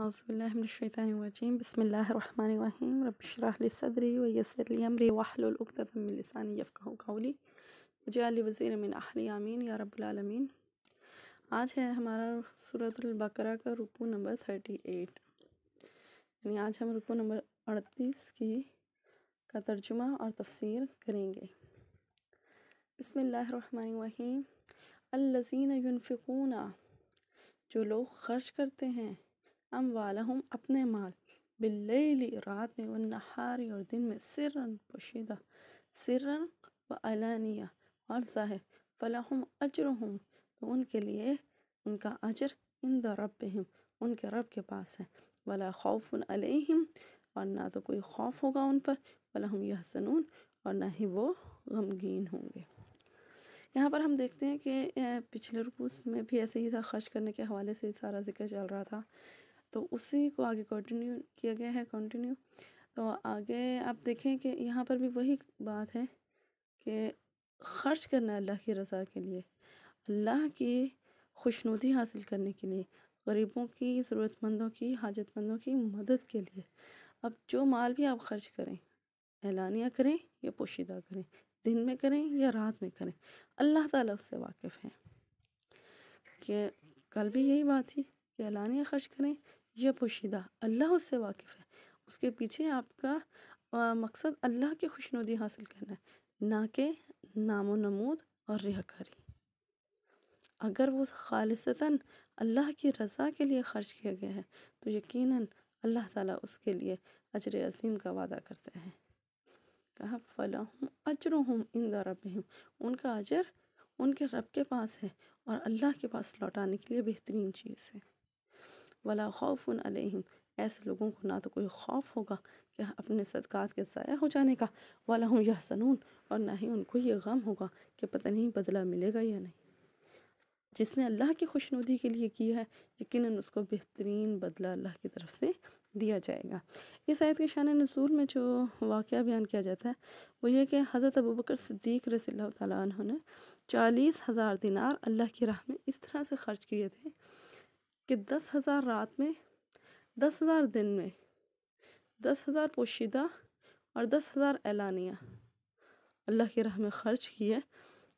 اعوذ باللہ من الشیطان الرجیم بسم اللہ الرحمن الرحیم رب لی لی صدری ویسر امری من لسانی قولی وجعل لی وزیر من آمین یا رب العالمین آج ہے ہمارا صورت البقرہ کا رقوع نمبر 38 یعنی آج ہم رقوع نمبر 38 کی کا ترجمہ اور تفسیر کریں گے بسم اللہ الرحمن الرحیم وحیم ینفقون جو لوگ خرچ کرتے ہیں اموالہم اپنے مال باللیلی رات میں والنہاری اور دن میں سرن پوشیدہ سرن و علانیہ اور ظاہر فلاحم اجرہم تو ان کے لیے ان کا اجر ان ربہم ان کے رب کے پاس ہے خوف علیہم اور نہ تو کوئی خوف ہوگا ان پر فلاحم یحسنون اور نہ ہی وہ غمگین ہوں گے یہاں پر ہم دیکھتے ہیں کہ پچھلے رکوز میں بھی ایسے ہی تھا خرچ کرنے کے حوالے سے سارا ذکر چل رہا تھا تو اسی کو آگے کنٹینیو کیا گیا ہے کنٹینیو تو آگے آپ دیکھیں کہ یہاں پر بھی وہی بات ہے کہ خرچ کرنا اللہ کی رضا کے لیے اللہ کی خوشنودی حاصل کرنے کے لیے غریبوں کی ضرورت مندوں کی حاجت مندوں کی مدد کے لیے اب جو مال بھی آپ خرچ کریں اعلانیہ کریں یا پوشیدہ کریں دن میں کریں یا رات میں کریں اللہ تعالیٰ اس سے واقف ہیں کہ کل بھی یہی بات تھی کہ اعلانیہ خرچ کریں یہ پوشیدہ اللہ اس سے واقف ہے اس کے پیچھے آپ کا مقصد اللہ کی خوشنودی حاصل کرنا ہے نہ کہ نام و نمود اور رہا اگر وہ خالصتاً اللہ کی رضا کے لیے خرچ کیا گیا ہے تو یقیناً اللہ تعالیٰ اس کے لیے اجر عظیم کا وعدہ کرتے ہیں کہا فلاں اجرحم ان ہوں ان کا اجر ان کے رب کے پاس ہے اور اللہ کے پاس لوٹانے کے لیے بہترین چیز ہے ولا خوف علیہم ایسے لوگوں کو نہ تو کوئی خوف ہوگا کہ اپنے صدقات کے ضائع ہو جانے کا والا ہوں یا سنون اور نہ ہی ان کو یہ غم ہوگا کہ پتہ نہیں بدلہ ملے گا یا نہیں جس نے اللہ کی خوشنودی کے لیے کی ہے یقیناً اس کو بہترین بدلہ اللہ کی طرف سے دیا جائے گا اس آیت کے شان نزول میں جو واقعہ بیان کیا جاتا ہے وہ یہ کہ حضرت ابوبکر صدیق رسی اللہ تعالیٰ عنہ نے چالیس ہزار دینار اللہ کی راہ میں اس طرح سے خرچ کیے تھے کہ دس ہزار رات میں دس ہزار دن میں دس ہزار پوشیدہ اور دس ہزار اعلانیہ اللہ راہ میں خرچ کی ہے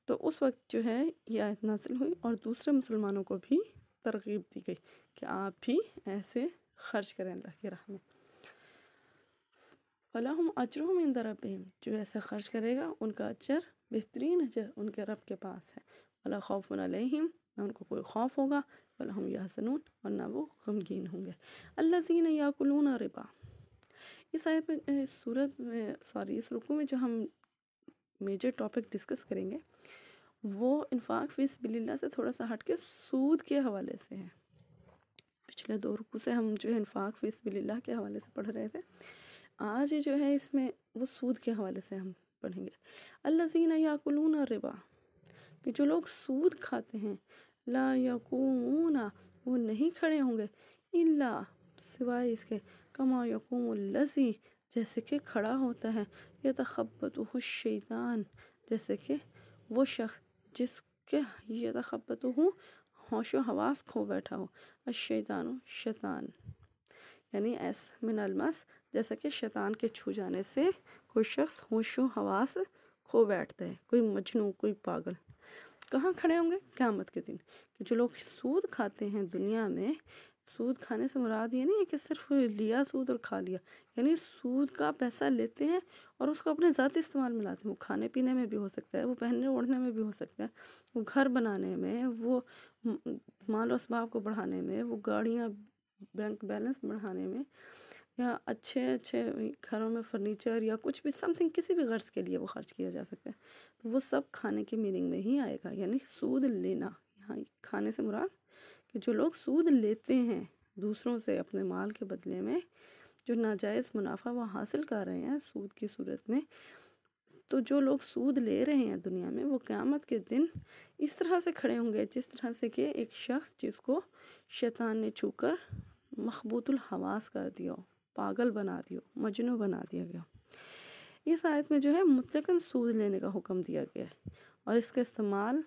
تو اس وقت جو ہے یہ آیت نازل ہوئی اور دوسرے مسلمانوں کو بھی ترغیب دی گئی کہ آپ بھی ایسے خرچ کریں اللہ کی فلاحم اجرحم ان درب جو ایسا خرچ کرے گا ان کا اجر بہترین اجر ان کے رب کے پاس ہے اللہ خوف علیہم نہ ان کو کوئی خوف ہوگا فلوم یا سنون ورنہ وہ غمگین ہوں گے اللہ زین یقلون ربا اس آیت میں صورت میں سوری اس رقو میں جو ہم میجر ٹاپک ڈسکس کریں گے وہ انفاق فیس بل اللہ سے تھوڑا سا ہٹ کے سود کے حوالے سے ہے پچھلے دو رقو سے ہم جو ہے انفاق فیس بل اللہ کے حوالے سے پڑھ رہے تھے آج جو ہے اس میں وہ سود کے حوالے سے ہم پڑھیں گے اللہ ذین یعقلون ربا کہ جو لوگ سود کھاتے ہیں لا یقومون وہ نہیں کھڑے ہوں گے اللہ سوائے اس کے کما یقوم الزی جیسے کہ کھڑا ہوتا ہے یہ تخبت الشیطان جیسے کہ وہ شخص جس کے یہ تخبت ہوں ہوش و حواس کھو بیٹھا ہو الشیطان و شیطان یعنی ایس من المس جیسا کہ شیطان کے چھو جانے سے کوئی شخص ہوش و حواس کھو بیٹھتا ہے کوئی مجنو کوئی پاگل کہاں کھڑے ہوں گے قیامت کے دن جو لوگ سود کھاتے ہیں دنیا میں سود کھانے سے مراد یہ نہیں ہے کہ صرف لیا سود اور کھا لیا یعنی سود کا پیسہ لیتے ہیں اور اس کو اپنے ذاتی استعمال میں لاتے ہیں وہ کھانے پینے میں بھی ہو سکتا ہے وہ پہننے اوڑھنے میں بھی ہو سکتا ہے وہ گھر بنانے میں وہ مال و اسباب کو بڑھانے میں وہ گاڑیاں بینک بیلنس بڑھانے میں یا اچھے اچھے گھروں میں فرنیچر یا کچھ بھی سم تھنگ کسی بھی غرض کے لیے وہ خرچ کیا جا سکتا ہے تو وہ سب کھانے کی میننگ میں ہی آئے گا یعنی سود لینا یہاں کھانے سے مراد کہ جو لوگ سود لیتے ہیں دوسروں سے اپنے مال کے بدلے میں جو ناجائز منافع وہ حاصل کر رہے ہیں سود کی صورت میں تو جو لوگ سود لے رہے ہیں دنیا میں وہ قیامت کے دن اس طرح سے کھڑے ہوں گے جس طرح سے کہ ایک شخص جس کو شیطان نے چھو کر مخبوط الحواس کر دیا پاگل بنا دیو مجنو بنا دیا گیا اس آیت میں جو ہے مطلقاً سود لینے کا حکم دیا گیا ہے اور اس کا استعمال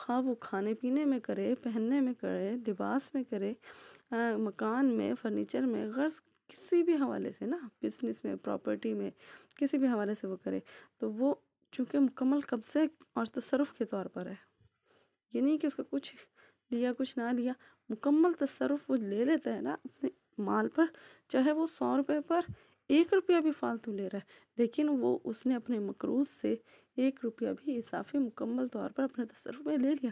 خواب کھانے پینے میں کرے پہننے میں کرے لباس میں کرے مکان میں فرنیچر میں غرض کسی بھی حوالے سے نا بزنس میں پراپرٹی میں کسی بھی حوالے سے وہ کرے تو وہ چونکہ مکمل قبضے اور تصرف کے طور پر ہے یہ نہیں کہ اس کا کچھ لیا کچھ نہ لیا مکمل تصرف وہ لے لیتا ہے نا اپنے مال پر چاہے وہ سو روپے پر ایک روپیہ بھی فالتو لے رہا ہے لیکن وہ اس نے اپنے مقروض سے ایک روپیہ بھی اضافی مکمل طور پر اپنے تصرف میں لے لیا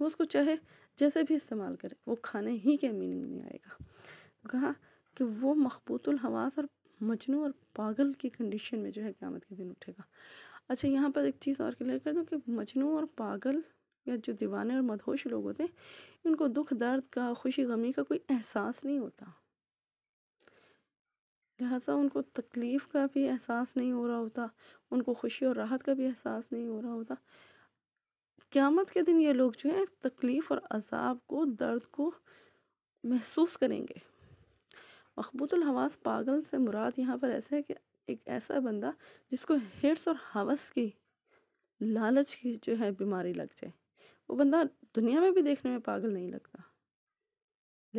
وہ اس کو چاہے جیسے بھی استعمال کرے وہ کھانے ہی کے میننگ نہیں آئے گا کہا کہ وہ مخبوط الحواس اور مجنو اور پاگل کی کنڈیشن میں جو ہے قیامت کے دن اٹھے گا اچھا یہاں پر ایک چیز اور کلیئر کر دوں کہ مجنو اور پاگل یا جو دیوانے اور مدہوش لوگ ہوتے ہیں ان کو دکھ درد کا خوشی غمی کا کوئی احساس نہیں ہوتا لہٰذا ان کو تکلیف کا بھی احساس نہیں ہو رہا ہوتا ان کو خوشی اور راحت کا بھی احساس نہیں ہو رہا ہوتا قیامت کے دن یہ لوگ جو ہے تکلیف اور عذاب کو درد کو محسوس کریں گے مخبوط الحواس پاگل سے مراد یہاں پر ایسا ہے کہ ایک ایسا بندہ جس کو ہرس اور حوث کی لالچ کی جو ہے بیماری لگ جائے وہ بندہ دنیا میں بھی دیکھنے میں پاگل نہیں لگتا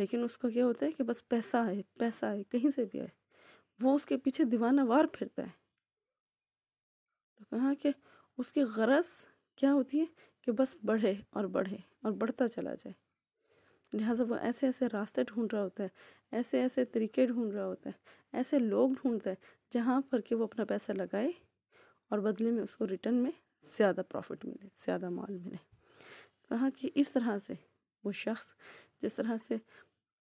لیکن اس کو کیا ہوتا ہے کہ بس پیسہ آئے پیسہ آئے کہیں سے بھی آئے وہ اس کے پیچھے دیوانہ وار پھرتا ہے تو کہا کہ اس کی غرض کیا ہوتی ہے کہ بس بڑھے اور بڑھے اور بڑھتا چلا جائے لہٰذا وہ ایسے ایسے راستے ڈھونڈ رہا ہوتا ہے ایسے ایسے طریقے ڈھونڈ رہا ہوتا ہے ایسے لوگ ڈھونڈتا ہے جہاں پر کہ وہ اپنا پیسہ لگائے اور بدلے میں اس کو ریٹرن میں زیادہ پروفٹ ملے زیادہ مال ملے کہا کہ اس طرح سے وہ شخص جس طرح سے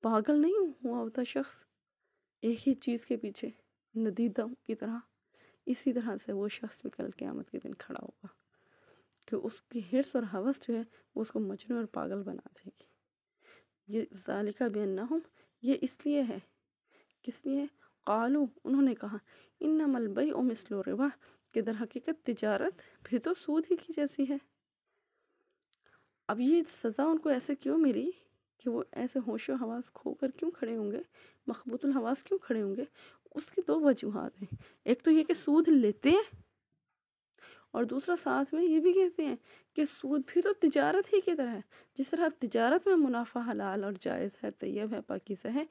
پاگل نہیں ہوا ہوتا شخص ایک ہی چیز کے پیچھے دم کی طرح اسی طرح سے وہ شخص بھی کل قیامت کے دن کھڑا ہوگا اس کی اور حوث جو ہے وہ اس کو مجنو اور پاگل بنا دے گی یہ یہ اس لیے ہے کس لیے قالو انہوں نے کہا البیع مثل او کہ در حقیقت تجارت بھی تو سود ہی کی جیسی ہے اب یہ سزا ان کو ایسے کیوں ملی کہ وہ ایسے ہوش و حواس کھو کر کیوں کھڑے ہوں گے مخبوط الحواس کیوں کھڑے ہوں گے اس کی دو وجوہات ہیں ایک تو یہ کہ سود لیتے ہیں اور دوسرا ساتھ میں یہ بھی کہتے ہیں کہ سود بھی تو تجارت ہی کی طرح ہے جس طرح تجارت میں منافع حلال اور جائز ہے طیب ہے پاکیزہ ہے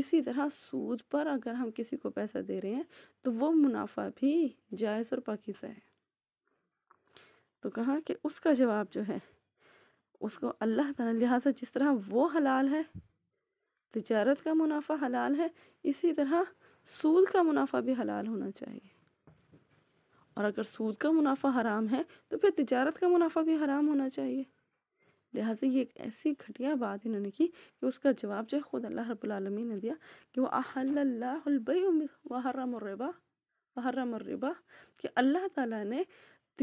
اسی طرح سود پر اگر ہم کسی کو پیسہ دے رہے ہیں تو وہ منافع بھی جائز اور پاکیزہ ہے تو کہا کہ اس کا جواب جو ہے اس کو اللہ تعالیٰ لہٰذا جس طرح وہ حلال ہے تجارت کا منافع حلال ہے اسی طرح سود کا منافع بھی حلال ہونا چاہیے اور اگر سود کا منافع حرام ہے تو پھر تجارت کا منافع بھی حرام ہونا چاہیے لہٰذا یہ ایک ایسی گھٹیا بات انہوں نے کی کہ اس کا جواب جو ہے خود اللہ رب العالمین نے دیا کہ وہ احل اللہ وحرم الربا وحرم الربا کہ اللہ تعالیٰ نے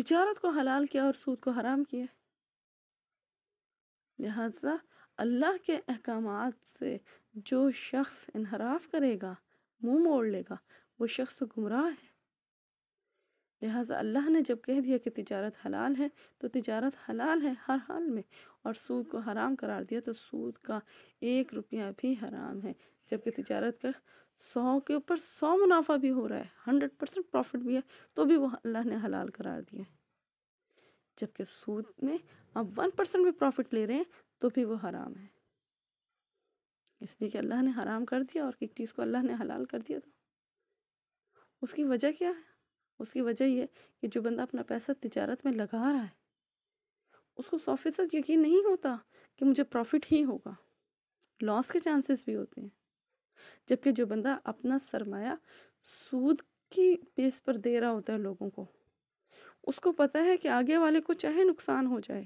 تجارت کو حلال کیا اور سود کو حرام کیا لہٰذا اللہ کے احکامات سے جو شخص انحراف کرے گا منہ موڑ لے گا وہ شخص تو گمراہ ہے لہٰذا اللہ نے جب کہہ دیا کہ تجارت حلال ہے تو تجارت حلال ہے ہر حال میں اور سود کو حرام قرار دیا تو سود کا ایک روپیہ بھی حرام ہے جبکہ تجارت کا سو کے اوپر سو منافع بھی ہو رہا ہے ہنڈریڈ پرسینٹ پروفٹ بھی ہے تو بھی وہ اللہ نے حلال قرار دیا ہے جبکہ سود میں آپ ون پرسینٹ بھی پروفٹ لے رہے ہیں تو بھی وہ حرام ہے اس لیے کہ اللہ نے حرام کر دیا اور ایک چیز کو اللہ نے حلال کر دیا تو اس کی وجہ کیا ہے اس کی وجہ یہ کہ جو بندہ اپنا پیسہ تجارت میں لگا رہا ہے اس کو سو فیصد یقین نہیں ہوتا کہ مجھے پروفٹ ہی ہوگا لاس کے چانسز بھی ہوتے ہیں جبکہ جو بندہ اپنا سرمایہ سود کی بیس پر دے رہا ہوتا ہے لوگوں کو اس کو پتہ ہے کہ آگے والے کو چاہے نقصان ہو جائے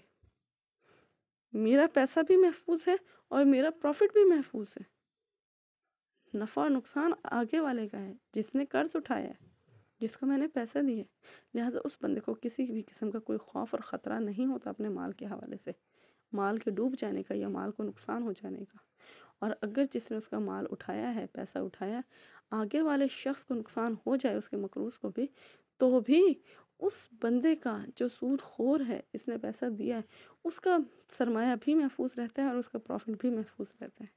میرا پیسہ بھی محفوظ ہے اور میرا پروفٹ بھی محفوظ ہے نفع اور نقصان آگے والے کا ہے جس نے قرض اٹھایا ہے جس کو میں نے پیسے دی ہے لہٰذا اس بندے کو کسی بھی قسم کا کوئی خوف اور خطرہ نہیں ہوتا اپنے مال کے حوالے سے مال کے ڈوب جانے کا یا مال کو نقصان ہو جانے کا اور اگر جس نے اس کا مال اٹھایا ہے پیسہ اٹھایا آگے والے شخص کو نقصان ہو جائے اس کے مقروض کو بھی تو بھی اس بندے کا جو سود خور ہے اس نے پیسہ دیا ہے اس کا سرمایہ بھی محفوظ رہتا ہے اور اس کا پروفٹ بھی محفوظ رہتا ہے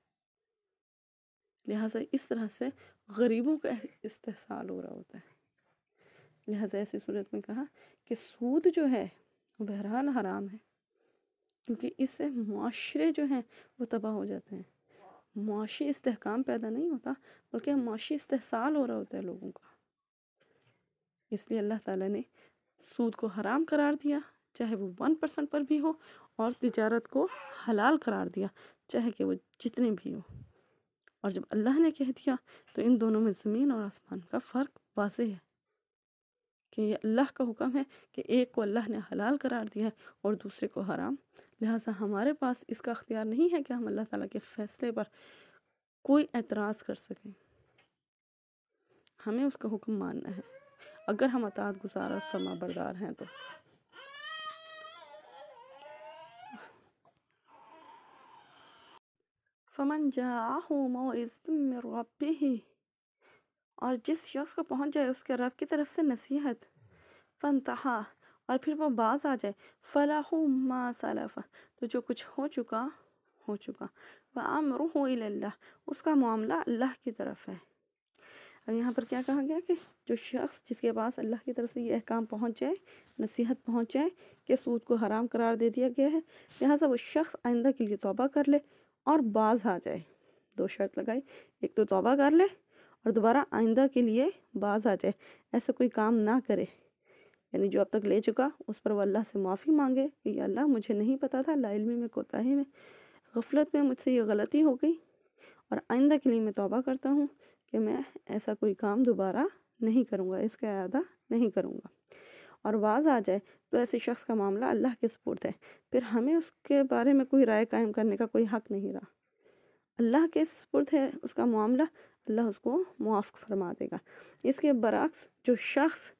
لہٰذا اس طرح سے غریبوں کا استحصال ہو رہا ہوتا ہے لہٰذا ایسی صورت میں کہا کہ سود جو ہے وہ بہرحال حرام ہے کیونکہ اس سے معاشرے جو ہیں وہ تباہ ہو جاتے ہیں معاشی استحکام پیدا نہیں ہوتا بلکہ معاشی استحصال ہو رہا ہوتا ہے لوگوں کا اس لیے اللہ تعالیٰ نے سود کو حرام قرار دیا چاہے وہ ون پرسنٹ پر بھی ہو اور تجارت کو حلال قرار دیا چاہے کہ وہ جتنے بھی ہو اور جب اللہ نے کہہ دیا تو ان دونوں میں زمین اور آسمان کا فرق واضح ہے کہ یہ اللہ کا حکم ہے کہ ایک کو اللہ نے حلال قرار دیا ہے اور دوسرے کو حرام لہٰذا ہمارے پاس اس کا اختیار نہیں ہے کہ ہم اللہ تعالیٰ کے فیصلے پر کوئی اعتراض کر سکیں ہمیں اس کا حکم ماننا ہے اگر ہم اطاعت گزار اور فرما بردار ہیں تو فمن من اور جس شخص کو پہنچ جائے اس کے رب کی طرف سے نصیحت فنتہا اور پھر وہ باز آ جائے فلاح تو جو کچھ ہو چکا ہو چکا مرحلہ اس کا معاملہ اللہ کی طرف ہے اب یہاں پر کیا کہا گیا کہ جو شخص جس کے پاس اللہ کی طرف سے یہ احکام پہنچ جائے نصیحت پہنچ جائے کہ سود کو حرام قرار دے دیا گیا ہے لہٰذا وہ شخص آئندہ کے لیے توبہ کر لے اور باز آ جائے دو شرط لگائی ایک تو توبہ کر لے اور دوبارہ آئندہ کے لیے باز آ جائے ایسا کوئی کام نہ کرے یعنی جو اب تک لے چکا اس پر وہ اللہ سے معافی مانگے کہ یہ اللہ مجھے نہیں پتا تھا لا علمی میں کوتاہی میں غفلت میں مجھ سے یہ غلطی ہو گئی اور آئندہ کے لیے میں توبہ کرتا ہوں کہ میں ایسا کوئی کام دوبارہ نہیں کروں گا اس کا اعادہ نہیں کروں گا اور بعض آ جائے تو ایسے شخص کا معاملہ اللہ کے سپرد ہے پھر ہمیں اس کے بارے میں کوئی رائے قائم کرنے کا کوئی حق نہیں رہا اللہ کے سپرد ہے اس کا معاملہ اللہ اس کو معاف فرما دے گا اس کے برعکس جو شخص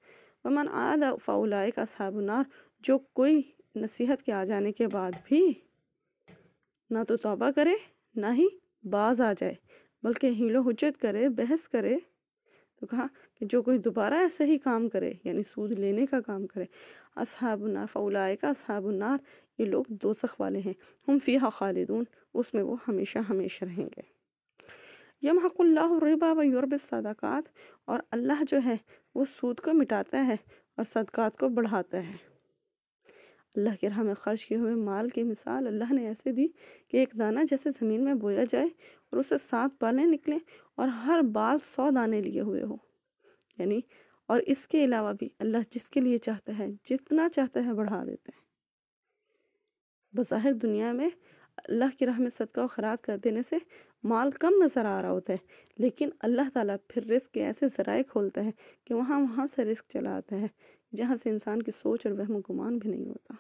ومن عاد فاولائے کا صابنار جو کوئی نصیحت کے آ جانے کے بعد بھی نہ تو توبہ کرے نہ ہی باز آ جائے بلکہ ہیل و حجت کرے بحث کرے تو کہا کہ جو کوئی دوبارہ ایسا ہی کام کرے یعنی سود لینے کا کام کرے اصحاب النار فولائے کا اصحاب النار یہ لوگ دو سخ والے ہیں ہم فیہا خالدون اس میں وہ ہمیشہ ہمیشہ رہیں گے یمحق اللہ و یورب صدقات اور اللہ جو ہے وہ سود کو مٹاتا ہے اور صدقات کو بڑھاتا ہے اللہ کے راہ میں خرچ کیے ہوئے مال کی مثال اللہ نے ایسے دی کہ ایک دانہ جیسے زمین میں بویا جائے اور اس سے سات بالیں نکلیں اور ہر بال سو دانے لیے ہوئے ہو یعنی اور اس کے علاوہ بھی اللہ جس کے لیے چاہتا ہے جتنا چاہتا ہے بڑھا دیتے ہیں بظاہر دنیا میں اللہ کی راہ میں صدقہ و خراب کر دینے سے مال کم نظر آ رہا ہوتا ہے لیکن اللہ تعالیٰ پھر رزق کے ایسے ذرائع کھولتا ہے کہ وہاں وہاں سے رزق چلا آتا ہے جہاں سے انسان کی سوچ اور وہم و گمان بھی نہیں ہوتا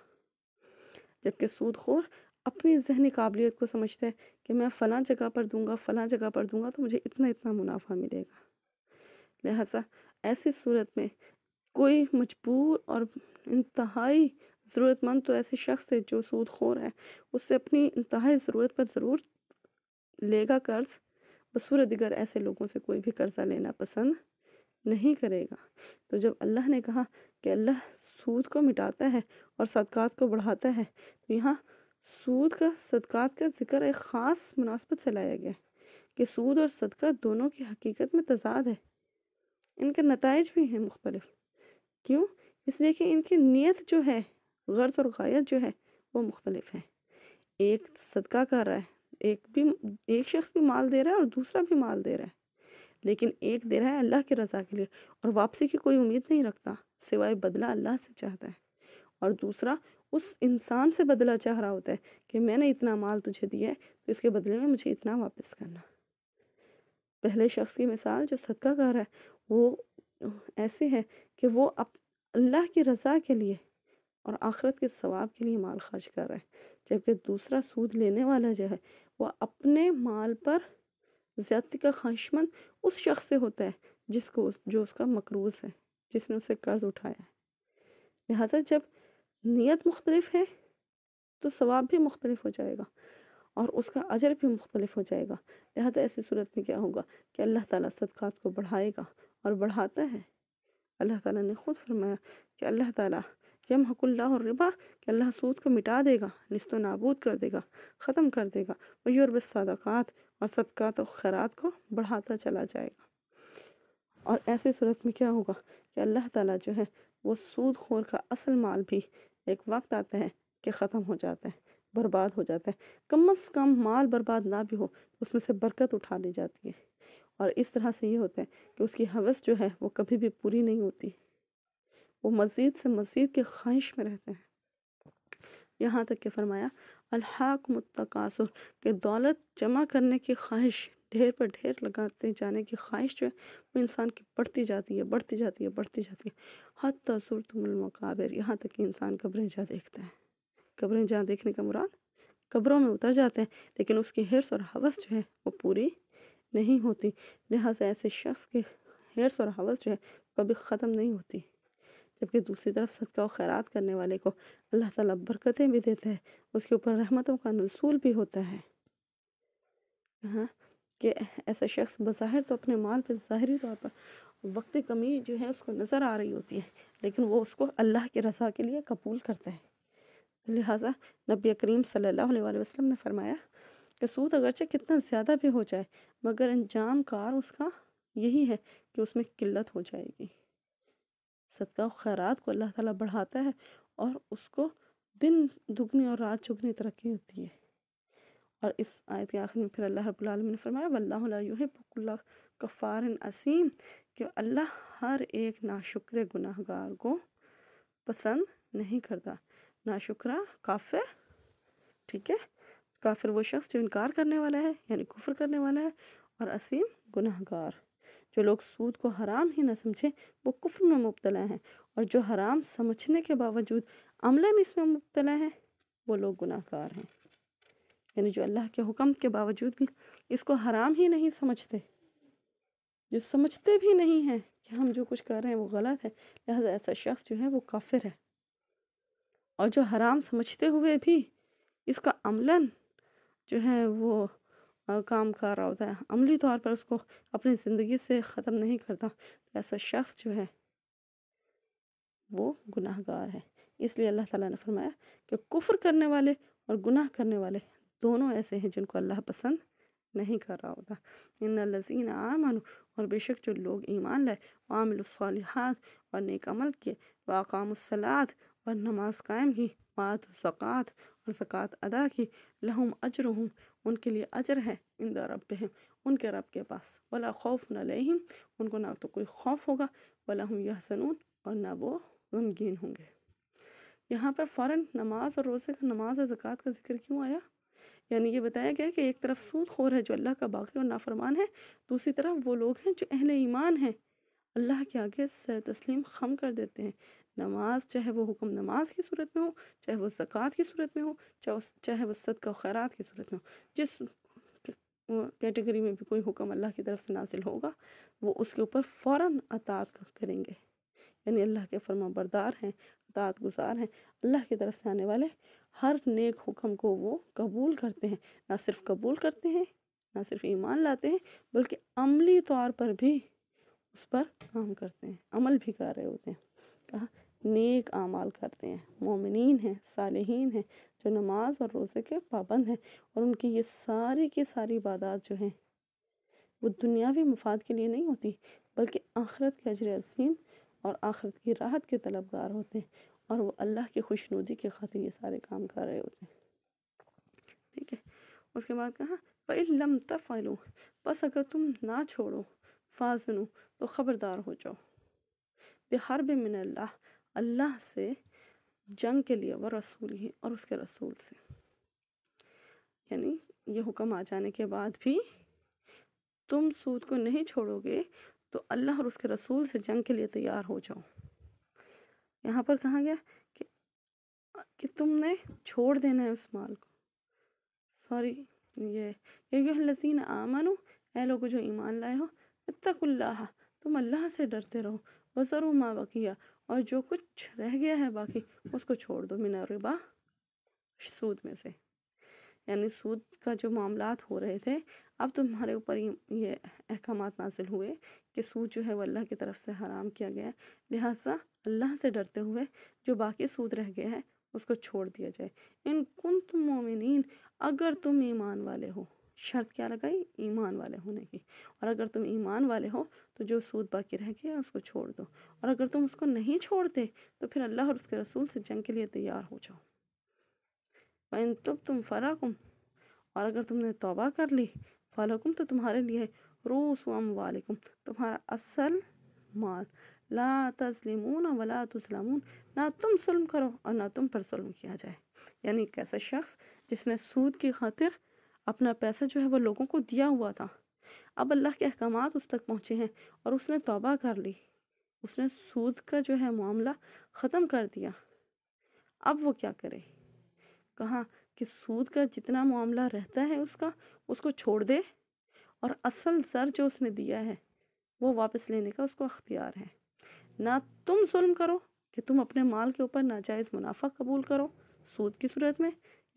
جبکہ سود خور اپنی ذہنی قابلیت کو سمجھتے ہیں کہ میں فلاں جگہ پر دوں گا فلاں جگہ پر دوں گا تو مجھے اتنا اتنا منافع ملے گا لہذا ایسی صورت میں کوئی مجبور اور انتہائی ضرورت مند تو ایسے شخص ہے جو سود خور ہے اس سے اپنی انتہائی ضرورت پر ضرور لے گا قرض بصور دیگر ایسے لوگوں سے کوئی بھی قرضہ لینا پسند نہیں کرے گا تو جب اللہ نے کہا کہ اللہ سود کو مٹاتا ہے اور صدقات کو بڑھاتا ہے تو یہاں سود کا صدقات کا ذکر ایک خاص مناسبت سے لایا گیا ہے کہ سود اور صدقہ دونوں کی حقیقت میں تضاد ہے ان کے نتائج بھی ہیں مختلف کیوں اس لیے کہ ان کی نیت جو ہے غرض اور غایت جو ہے وہ مختلف ہے ایک صدقہ کر رہا ہے ایک بھی ایک شخص بھی مال دے رہا ہے اور دوسرا بھی مال دے رہا ہے لیکن ایک دے رہا ہے اللہ کے رضا کے لیے اور واپسی کی کوئی امید نہیں رکھتا سوائے بدلہ اللہ سے چاہتا ہے اور دوسرا اس انسان سے بدلہ چاہ رہا ہوتا ہے کہ میں نے اتنا مال تجھے دیا ہے تو اس کے بدلے میں مجھے اتنا واپس کرنا پہلے شخص کی مثال جو صدقہ کر رہا ہے وہ ایسے ہے کہ وہ اللہ کی رضا کے لیے اور آخرت کے ثواب کے لیے مال خرچ کر رہا ہے جبکہ دوسرا سود لینے والا جو ہے وہ اپنے مال پر زیادتی کا خواہشمند اس شخص سے ہوتا ہے جس کو جو اس کا مقروض ہے جس نے اسے قرض اٹھایا ہے لہٰذا جب نیت مختلف ہے تو ثواب بھی مختلف ہو جائے گا اور اس کا اجر بھی مختلف ہو جائے گا لہٰذا ایسی صورت میں کیا ہوگا کہ اللہ تعالیٰ صدقات کو بڑھائے گا اور بڑھاتا ہے اللہ تعالیٰ نے خود فرمایا کہ اللہ تعالیٰ حق اللہ الربا کہ اللہ سود کو مٹا دے گا نست و نابود کر دے گا ختم کر دے گا وہ یورب صدقات اور صدقات و خیرات کو بڑھاتا چلا جائے گا اور ایسی صورت میں کیا ہوگا کہ اللہ تعالیٰ جو ہے وہ سود خور کا اصل مال بھی ایک وقت آتا ہے کہ ختم ہو جاتا ہے برباد ہو جاتا ہے کم از کم مال برباد نہ بھی ہو اس میں سے برکت اٹھا لی جاتی ہے اور اس طرح سے یہ ہوتا ہے کہ اس کی حوث جو ہے وہ کبھی بھی پوری نہیں ہوتی وہ مزید سے مزید کی خواہش میں رہتے ہیں یہاں تک کہ فرمایا الحاق متقاصر کہ دولت جمع کرنے کی خواہش ڈھیر پر ڈھیر لگاتے جانے کی خواہش جو ہے وہ انسان کی بڑھتی جاتی ہے بڑھتی جاتی ہے بڑھتی جاتی ہے المقابر یہاں تک کہ انسان قبریں جا دیکھتا ہے قبریں جا دیکھنے کا مراد قبروں میں اتر جاتے ہیں لیکن اس کی حرص اور حوث جو ہے وہ پوری نہیں ہوتی لہٰذا ایسے شخص کے حرص اور حوث جو ہے کبھی ختم نہیں ہوتی جبکہ دوسری طرف صدقہ و خیرات کرنے والے کو اللہ تعالیٰ برکتیں بھی دیتے ہیں اس کے اوپر رحمتوں کا نصول بھی ہوتا ہے کہ ایسا شخص بظاہر تو اپنے مال پہ ظاہری طور پر وقت کمی جو ہے اس کو نظر آ رہی ہوتی ہے لیکن وہ اس کو اللہ کے رضا کے لیے قبول کرتا ہے لہٰذا نبی کریم صلی اللہ علیہ وسلم نے فرمایا کہ سود اگرچہ کتنا زیادہ بھی ہو جائے مگر انجام کار اس کا یہی ہے کہ اس میں قلت ہو جائے گی صدقہ و خیرات کو اللہ تعالیٰ بڑھاتا ہے اور اس کو دن دگنی اور رات چگنی ترقی ہوتی ہے اور اس آیت کے آخر میں پھر اللہ رب العالمین نے فرمایا واللہ لا یحب کفار عصیم کہ اللہ ہر ایک ناشکر گناہگار گناہ گار کو پسند نہیں کرتا ناشکرہ کافر ٹھیک ہے کافر وہ شخص جو انکار کرنے والا ہے یعنی کفر کرنے والا ہے اور عصیم گناہ گار جو لوگ سود کو حرام ہی نہ سمجھیں وہ کفر میں مبتلا ہیں اور جو حرام سمجھنے کے باوجود عملے میں اس میں مبتلا ہیں وہ لوگ گناہ گار ہیں یعنی جو اللہ کے حکم کے باوجود بھی اس کو حرام ہی نہیں سمجھتے جو سمجھتے بھی نہیں ہیں کہ ہم جو کچھ کر رہے ہیں وہ غلط ہے لہٰذا ایسا شخص جو ہے وہ کافر ہے اور جو حرام سمجھتے ہوئے بھی اس کا عملاً جو ہے وہ کام کر رہا ہوتا ہے عملی طور پر اس کو اپنی زندگی سے ختم نہیں کرتا ایسا شخص جو ہے وہ گناہ گار ہے اس لیے اللہ تعالیٰ نے فرمایا کہ کفر کرنے والے اور گناہ کرنے والے دونوں ایسے ہیں جن کو اللہ پسند نہیں کر رہا ہوتا ان نہ لذیذ اور بے شک جو لوگ ایمان لائے عامل الصالحات اور نیک عمل کے واقام الصلاع اور نماز قائم کی مات الزکوٰۃ اور زکوٰۃ ادا کی لہم اجر ہوں ان کے لیے اجر ہے ان دو رب ان کے رب کے پاس ولا خوف نہ لہیم ان کو نہ تو کوئی خوف ہوگا ولا ہم یا سنون اور نہ وہ غمگین ہوں گے یہاں پر فوراً نماز اور روزے کا نماز اور زکوٰۃ کا ذکر کیوں آیا یعنی یہ بتایا گیا کہ ایک طرف سود خور ہے جو اللہ کا باقی اور نافرمان ہے دوسری طرف وہ لوگ ہیں جو اہل ایمان ہیں اللہ کے آگے سر تسلیم خم کر دیتے ہیں نماز چاہے وہ حکم نماز کی صورت میں ہو چاہے وہ زکوٰۃ کی صورت میں ہو چاہے وہ صدقہ و خیرات کی صورت میں ہو جس کیٹیگری میں بھی کوئی حکم اللہ کی طرف سے نازل ہوگا وہ اس کے اوپر فوراً اطاعت کریں گے یعنی اللہ کے فرما بردار ہیں اطاعت گزار ہیں اللہ کی طرف سے آنے والے ہر نیک حکم کو وہ قبول کرتے ہیں نہ صرف قبول کرتے ہیں نہ صرف ایمان لاتے ہیں بلکہ عملی طور پر بھی اس پر کام کرتے ہیں عمل بھی کر رہے ہوتے ہیں کہا نیک اعمال کرتے ہیں مومنین ہیں صالحین ہیں جو نماز اور روزے کے پابند ہیں اور ان کی یہ ساری کی ساری عبادات جو ہیں وہ دنیاوی مفاد کے لیے نہیں ہوتی بلکہ آخرت کے اجر عظیم اور آخرت کی راحت کے طلبگار ہوتے ہیں اور وہ اللہ کی خوش نودی کی خاطر یہ سارے کام کر رہے ہوتے ہیں ٹھیک ہے اس کے بعد کہا بھائی لمتا فہ بس اگر تم نہ چھوڑو فاضنو تو خبردار ہو جاؤ بحرب من اللہ اللہ سے جنگ کے لیے وہ رسول ہی اور اس کے رسول سے یعنی یہ حکم آ جانے کے بعد بھی تم سود کو نہیں چھوڑو گے تو اللہ اور اس کے رسول سے جنگ کے لیے تیار ہو جاؤ یہاں پر کہا گیا کہ تم نے چھوڑ دینا ہے اس مال کو سوری یہ اے جو ایمان لائے ہو اتق اللہ تم اللہ سے ڈرتے رہو وزرو ما بقیہ اور جو کچھ رہ گیا ہے باقی اس کو چھوڑ دو من ربا سود میں سے یعنی سود کا جو معاملات ہو رہے تھے اب تمہارے اوپر یہ احکامات نازل ہوئے کہ سود جو ہے وہ اللہ کی طرف سے حرام کیا گیا ہے لہٰذا اللہ سے ڈرتے ہوئے جو باقی سود رہ گیا ہے اس کو چھوڑ دیا جائے ان کن تم مومنین اگر تم ایمان والے ہو شرط کیا لگائی ایمان والے ہونے کی اور اگر تم ایمان والے ہو تو جو سود باقی رہ گیا اس کو چھوڑ دو اور اگر تم اس کو نہیں چھوڑ دے تو پھر اللہ اور اس کے رسول سے جنگ کے لیے تیار ہو جاؤ وَإِن تُبْتُمْ فَرَاكُمْ اور اگر تم نے توبہ کر لی فالحکم تو تمہارے لیے و اموالکم تمہارا اصل مال لا تظلمون ولا تظلمون نہ تم ظلم کرو اور نہ تم پر ظلم کیا جائے یعنی ایک ایسا شخص جس نے سود کی خاطر اپنا پیسہ جو ہے وہ لوگوں کو دیا ہوا تھا اب اللہ کے احکامات اس تک پہنچے ہیں اور اس نے توبہ کر لی اس نے سود کا جو ہے معاملہ ختم کر دیا اب وہ کیا کرے کہاں کہ سود کا جتنا معاملہ رہتا ہے اس کا اس کو چھوڑ دے اور اصل سر جو اس نے دیا ہے وہ واپس لینے کا اس کو اختیار ہے نہ تم ظلم کرو کہ تم اپنے مال کے اوپر ناجائز منافع قبول کرو سود کی صورت میں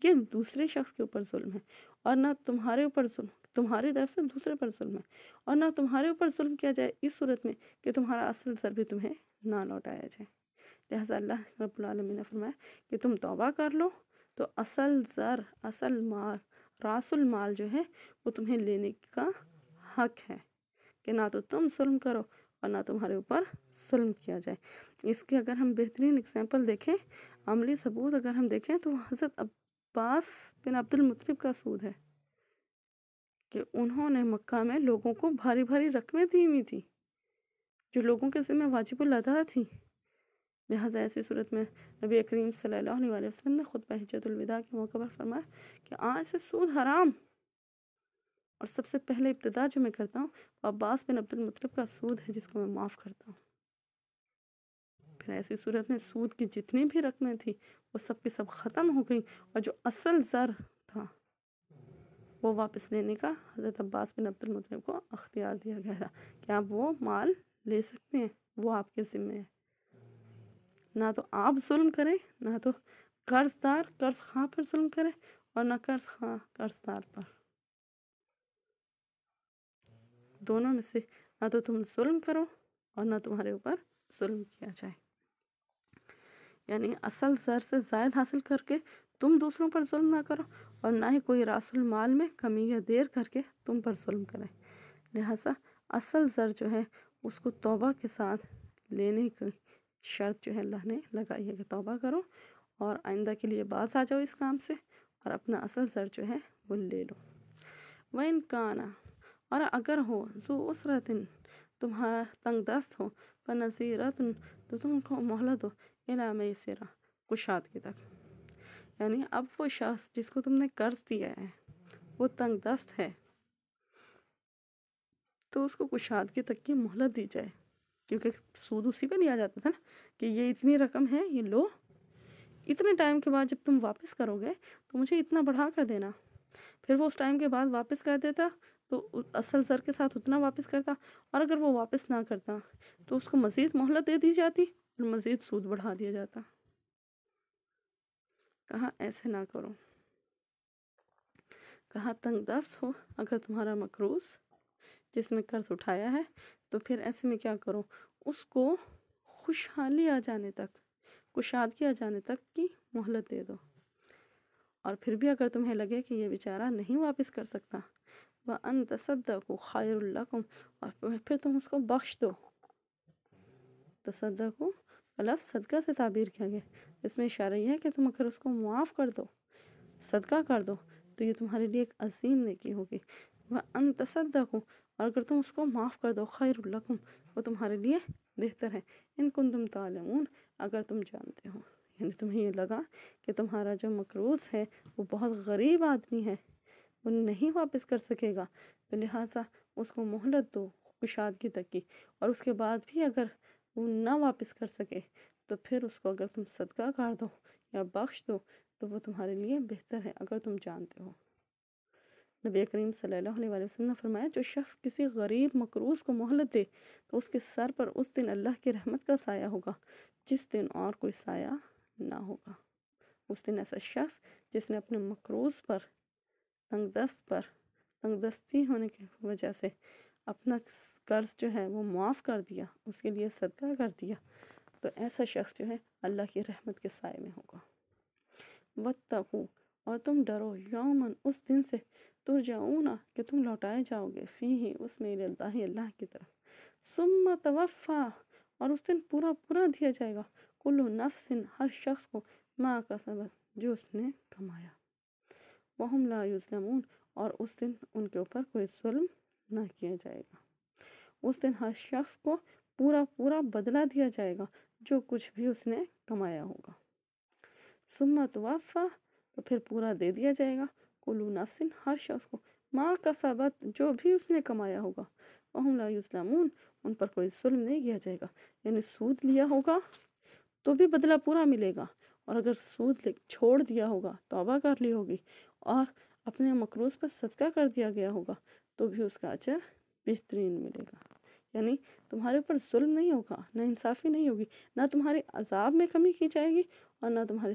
یہ دوسرے شخص کے اوپر ظلم ہے اور نہ تمہارے اوپر ظلم تمہاری طرف سے دوسرے پر ظلم ہے اور نہ تمہارے اوپر ظلم کیا جائے اس صورت میں کہ تمہارا اصل سر بھی تمہیں نہ لوٹایا جائے لہٰذا اللہ رب العالمین نے فرمایا کہ تم توبہ کر لو تو اصل اصل مال راس المال جو ہے وہ تمہیں لینے کا حق ہے کہ نہ تو تم کرو اور نہ تمہارے اوپر کیا جائے اس کے اگر ہم بہترین اگزامپل دیکھیں عملی ثبوت اگر ہم دیکھیں تو حضرت عباس بن عبد المطلب کا سود ہے کہ انہوں نے مکہ میں لوگوں کو بھاری بھاری رقمیں ہوئی تھی جو لوگوں کے ذمہ واجب اللہ تھی لہٰذا ایسی صورت میں نبی کریم صلی اللہ علیہ وسلم نے خود حجت الوداع کے موقع پر فرمایا کہ آج سے سود حرام اور سب سے پہلے ابتدا جو میں کرتا ہوں وہ عباس بن عبد المطلب کا سود ہے جس کو میں معاف کرتا ہوں پھر ایسی صورت میں سود کی جتنی بھی رقمیں تھیں وہ سب کی سب ختم ہو گئیں اور جو اصل زر تھا وہ واپس لینے کا حضرت عباس بن عبد المطلب کو اختیار دیا گیا تھا کہ آپ وہ مال لے سکتے ہیں وہ آپ کے ذمہ ہے نہ تو آپ ظلم کریں نہ تو قرض دار قرض خواہ پر ظلم کریں اور نہ قرض خواہ قرض دار پر دونوں میں سے نہ تو تم ظلم کرو اور نہ تمہارے اوپر ظلم کیا جائے یعنی اصل زر سے زائد حاصل کر کے تم دوسروں پر ظلم نہ کرو اور نہ ہی کوئی راس المال میں کمی یا دیر کر کے تم پر ظلم کریں لہٰذا اصل زر جو ہے اس کو توبہ کے ساتھ لینے کی شرط جو ہے اللہ نے لگائی ہے کہ توبہ کرو اور آئندہ کے لیے باز آ جاؤ اس کام سے اور اپنا اصل زر جو ہے وہ لے لو وہ انکانہ اور اگر ہو جو اس تمہارا تنگ دست ہو پر نظیر تو تم کو مہلت دو علام سرا کشادگی تک یعنی اب وہ شخص جس کو تم نے قرض دیا ہے وہ تنگ دست ہے تو اس کو کشادگی تک کی مہلت دی جائے کیونکہ سود اسی پہ لیا جاتا تھا نا کہ یہ اتنی رقم ہے یہ لو اتنے ٹائم کے بعد جب تم واپس کرو گے تو مجھے اتنا بڑھا کر دینا پھر وہ اس ٹائم کے بعد واپس کر دیتا تو اصل سر کے ساتھ اتنا واپس کرتا اور اگر وہ واپس نہ کرتا تو اس کو مزید مہلت دے دی جاتی اور مزید سود بڑھا دیا جاتا کہا ایسے نہ کرو کہا تنگ دست ہو اگر تمہارا مقروض جس میں قرض اٹھایا ہے تو پھر ایسے میں کیا کروں اس کو خوشحالی آ جانے تک کشادگی آ جانے تک کی مہلت دے دو اور پھر بھی اگر تمہیں لگے کہ یہ بیچارہ نہیں واپس کر سکتا وہ ان تصدق خیر اللہ کم اور پھر تم اس کو بخش دو تصدق اللہ صدقہ سے تعبیر کیا گیا اس میں اشارہ یہ ہے کہ تم اگر اس کو معاف کر دو صدقہ کر دو تو یہ تمہارے لیے ایک عظیم نیکی ہوگی وہ ان تصدق اور اگر تم اس کو معاف کر دو خیر الکم وہ تمہارے لیے بہتر ہے ان کن تم تعلمون اگر تم جانتے ہو یعنی تمہیں یہ لگا کہ تمہارا جو مقروض ہے وہ بہت غریب آدمی ہے وہ نہیں واپس کر سکے گا تو لہٰذا اس کو مہلت دو کشادگی تک کی اور اس کے بعد بھی اگر وہ نہ واپس کر سکے تو پھر اس کو اگر تم صدقہ کر دو یا بخش دو تو وہ تمہارے لیے بہتر ہے اگر تم جانتے ہو نبی کریم صلی اللہ علیہ وسلم نے فرمایا جو شخص کسی غریب مقروض کو مہلت دے تو اس کے سر پر اس دن اللہ کی رحمت کا سایہ ہوگا جس دن اور کوئی سایہ نہ ہوگا اس دن ایسا شخص جس نے اپنے مقروض پر تنگ دست پر تنگ دستی ہونے کی وجہ سے اپنا قرض جو ہے وہ معاف کر دیا اس کے لیے صدقہ کر دیا تو ایسا شخص جو ہے اللہ کی رحمت کے سائے میں ہوگا وقت اور تم ڈرو یومن اس دن سے تر جاؤں کہ تم لوٹائے جاؤ گے فی ہی اس میں اللہ اللہ کی طرف سما توفا اور اس دن پورا پورا دیا جائے گا کلو نفس ہر شخص کو ماں کا سبب جو اس نے کمایا وہم لا یوزلمون اور اس دن ان کے اوپر کوئی ظلم نہ کیا جائے گا اس دن ہر شخص کو پورا پورا بدلہ دیا جائے گا جو کچھ بھی اس نے کمایا ہوگا سمت وفا تو پھر پورا دے دیا جائے گا کلو شخص کو ماں کا ثابت جو بھی اس نے کمایا ہوگا وہم لا یسلمون ان پر کوئی ظلم نہیں جائے گا یعنی سود لیا ہوگا تو بھی بدلہ پورا ملے گا اور اگر سود چھوڑ دیا ہوگا توبہ کر لی ہوگی اور اپنے مقروض پر صدقہ کر دیا گیا ہوگا تو بھی اس کا اچر بہترین ملے گا یعنی تمہارے اوپر ظلم نہیں ہوگا نہ انصافی نہیں ہوگی نہ تمہارے عذاب میں کمی کی جائے گی اور نہ تمہارے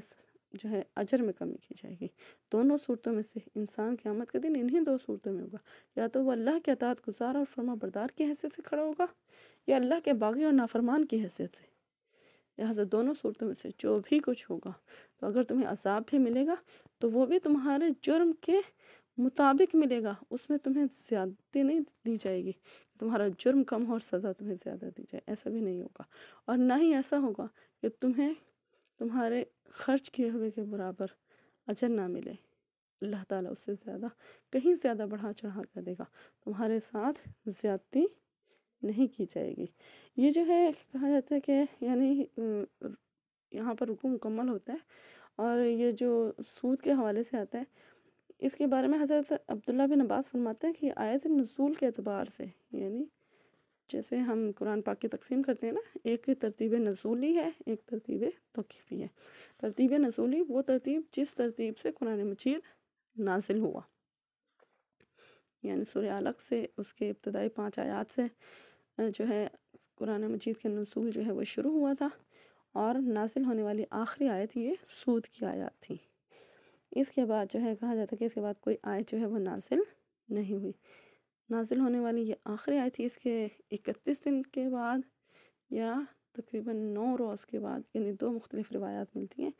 جو ہے اجر میں کمی کی جائے گی دونوں صورتوں میں سے انسان قیامت کے دن انہیں دو صورتوں میں ہوگا یا تو وہ اللہ کے اطاعت گزار اور فرما بردار کی حیثیت سے کھڑا ہوگا یا اللہ کے باغی اور نافرمان کی حیثیت سے لہٰذا دونوں صورتوں میں سے جو بھی کچھ ہوگا تو اگر تمہیں عذاب بھی ملے گا تو وہ بھی تمہارے جرم کے مطابق ملے گا اس میں تمہیں زیادتی نہیں دی جائے گی تمہارا جرم کم ہو اور سزا تمہیں زیادہ دی جائے ایسا بھی نہیں ہوگا اور نہ ہی ایسا ہوگا کہ تمہیں تمہارے خرچ کیے ہوئے کے برابر اجر نہ ملے اللہ تعالیٰ اس سے زیادہ کہیں زیادہ بڑھا چڑھا کر دے گا تمہارے ساتھ زیادتی نہیں کی جائے گی یہ جو ہے کہا جاتا ہے کہ یعنی یہاں پر رکو مکمل ہوتا ہے اور یہ جو سود کے حوالے سے آتا ہے اس کے بارے میں حضرت عبداللہ بن عباس فرماتے ہے کہ آیت نزول کے اعتبار سے یعنی جیسے ہم قرآن پاک کی تقسیم کرتے ہیں نا ایک ترتیب نزولی ہے ایک ترتیب توقیفی ہے ترتیب نزولی وہ ترتیب جس ترتیب سے قرآن مجید نازل ہوا یعنی سورہ علق سے اس کے ابتدائی پانچ آیات سے جو ہے قرآن مجید کے نزول جو ہے وہ شروع ہوا تھا اور نازل ہونے والی آخری آیت یہ سود کی آیات تھی اس کے بعد جو ہے کہا جاتا کہ اس کے بعد کوئی آیت جو ہے وہ نازل نہیں ہوئی نازل ہونے والی یہ آخری آئی تھی اس کے اکتیس دن کے بعد یا تقریباً نو روز کے بعد یعنی دو مختلف روایات ملتی ہیں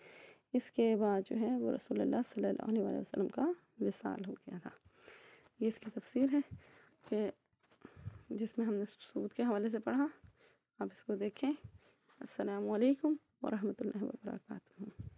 اس کے بعد جو ہے وہ رسول اللہ صلی اللہ علیہ وسلم کا وصال ہو گیا تھا یہ اس کی تفصیل ہے کہ جس میں ہم نے سود کے حوالے سے پڑھا آپ اس کو دیکھیں السلام علیکم ورحمۃ اللہ وبرکاتہ